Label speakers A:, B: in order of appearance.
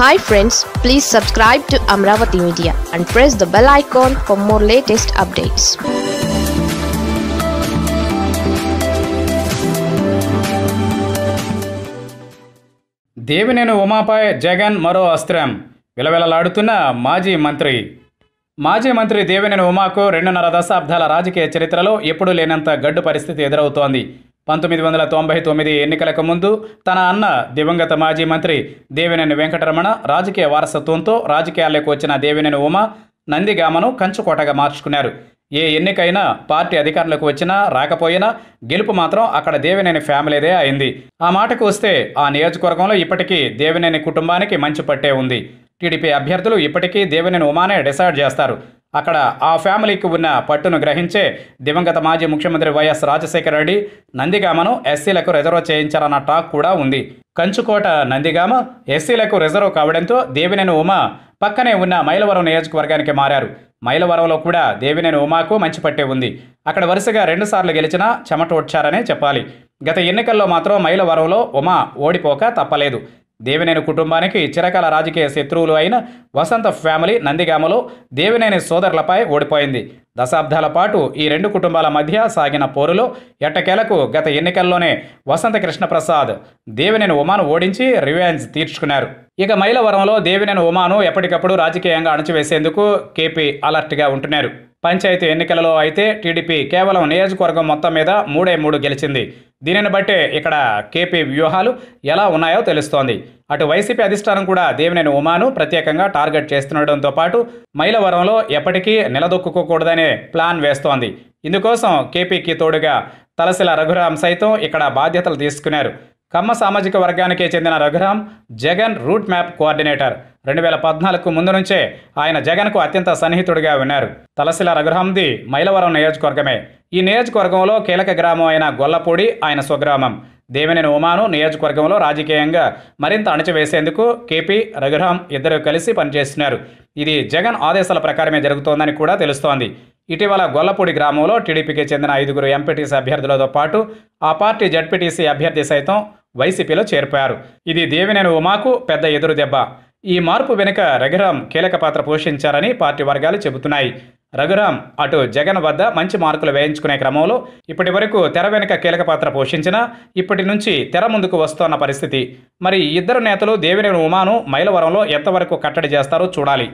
A: hi friends please subscribe to Amaravati media and press the bell icon for more latest updates Devineni ఉమాపై జగన్ మరో అస్త్రం విలవిలలాడుతున్న మాజీ మంత్రి మాజీ మంత్రి దేవినేని ఉమాకు రెండున్నర దశాబ్దాల రాజకీయ చరిత్రలో ఎప్పుడూ లేనంత గడ్డు పరిస్థితి ఎదురవుతోంది పంతొమ్మిది వందల తొంభై తొమ్మిది ఎన్నికలకు ముందు తన అన్న దివంగత మాజీ మంత్రి దేవినేని వెంకటరమణ రాజకీయ వారసత్వంతో రాజకీయాల్లోకి వచ్చిన దేవినేని ఉమ నందిగామను కంచుకోటగా మార్చుకున్నారు ఏ ఎన్నికైనా పార్టీ అధికారులకు వచ్చినా రాకపోయినా గెలుపు మాత్రం అక్కడ దేవినేని ఫ్యామిలీదే అయింది ఆ మాటకు వస్తే ఆ నియోజకవర్గంలో ఇప్పటికీ దేవినేని కుటుంబానికి మంచి పట్టే ఉంది టీడీపీ అభ్యర్థులు ఇప్పటికీ దేవినేని ఉమానే డిసైడ్ చేస్తారు అక్కడ ఆ ఫ్యామిలీకి ఉన్న పట్టును గ్రహించే దివంగత మాజీ ముఖ్యమంత్రి వైఎస్ రాజశేఖర రెడ్డి నందిగామను ఎస్సీలకు రిజర్వ్ చేయించాలన్న టాక్ కూడా ఉంది కంచుకోట నందిగామ ఎస్సీలకు రిజర్వ్ కావడంతో దేవినేని ఉమ పక్కనే ఉన్న మైలవరం నియోజకవర్గానికి మారారు మైలవరంలో కూడా దేవినేని ఉమాకు మంచి పట్టే ఉంది అక్కడ వరుసగా రెండుసార్లు గెలిచినా చెమట వచ్చారనే చెప్పాలి గత ఎన్నికల్లో మాత్రం మైలవరంలో ఉమా ఓడిపోక తప్పలేదు దేవినేని కుటుంబానికి చిరకాల రాజకీయ శత్రువులు అయిన వసంత ఫ్యామిలీ నందిగామలో దేవినేని సోదరులపై ఓడిపోయింది దశాబ్దాల పాటు ఈ రెండు కుటుంబాల మధ్య సాగిన పోరులో ఎట్టకేలకు గత ఎన్నికల్లోనే వసంత కృష్ణప్రసాద్ దేవినేని ఉమాను ఓడించి రివెంజ్ తీర్చుకున్నారు ఇక మైలవరంలో దేవినేని ఉమాను ఎప్పటికప్పుడు రాజకీయంగా అణచివేసేందుకు కేపీ అలర్ట్గా ఉంటున్నారు పంచాయతీ ఎన్నికలలో అయితే టీడీపీ కేవలం నియోజకవర్గం మొత్తం మీద మూడే మూడు గెలిచింది దీనిని బట్టే ఇక్కడ కేపీ వ్యూహాలు ఎలా ఉన్నాయో తెలుస్తోంది అటు వైసీపీ అధిష్టానం కూడా దేవినేని ఉమాను ప్రత్యేకంగా టార్గెట్ చేస్తుండటంతో పాటు మైలవరంలో ఎప్పటికీ నిలదొక్కుకోకూడదనే ప్లాన్ వేస్తోంది ఇందుకోసం కేపీకి తోడుగా తలశిల రఘురాం సైతం ఇక్కడ బాధ్యతలు తీసుకున్నారు కమ్మ సామాజిక వర్గానికే చెందిన Raghuram Jagan route map coordinator రెండు వేల పద్నాలుగు ముందు నుంచే ఆయన జగన్కు అత్యంత సన్నిహితుడిగా ఉన్నారు తలశిల రఘురాంది మైలవరం నియోజకవర్గమే ఈ నియోజకవర్గంలో కీలక గ్రామం అయిన గొల్లపూడి ఆయన స్వగ్రామం దేవినేని ఉమాను నియోజకవర్గంలో రాజకీయంగా మరింత అణచివేసేందుకు కేపీ రఘురాం ఇద్దరు కలిసి పనిచేస్తున్నారు ఇది జగన్ ఆదేశాల ప్రకారమే జరుగుతోందని కూడా తెలుస్తోంది ఇటీవల గొల్లపూడి గ్రామంలో టీడీపీకి చెందిన ఐదుగురు ఎంపీటీసీ అభ్యర్థులతో పాటు ఆ పార్టీ జడ్పీటీసీ అభ్యర్థి సైతం వైసీపీలో చేరిపోయారు ఇది దేవినేని ఉమాకు పెద్ద ఎదురు దెబ్బ ఈ మార్పు వెనుక రఘురాం కీలక పాత్ర పోషించారని పార్టీ వర్గాలు చెబుతున్నాయి రఘురామ్ అటు జగన్ వద్ద మంచి మార్కులు వేయించుకునే క్రమంలో ఇప్పటి వరకు తెర వెనుక కీలక పాత్ర పోషించిన ఇప్పటి నుంచి తెర ముందుకు వస్తోన్న పరిస్థితి మరి ఇద్దరు నేతలు దేవినేని ఉమాను మైలవరంలో ఎంతవరకు కట్టడి చేస్తారో చూడాలి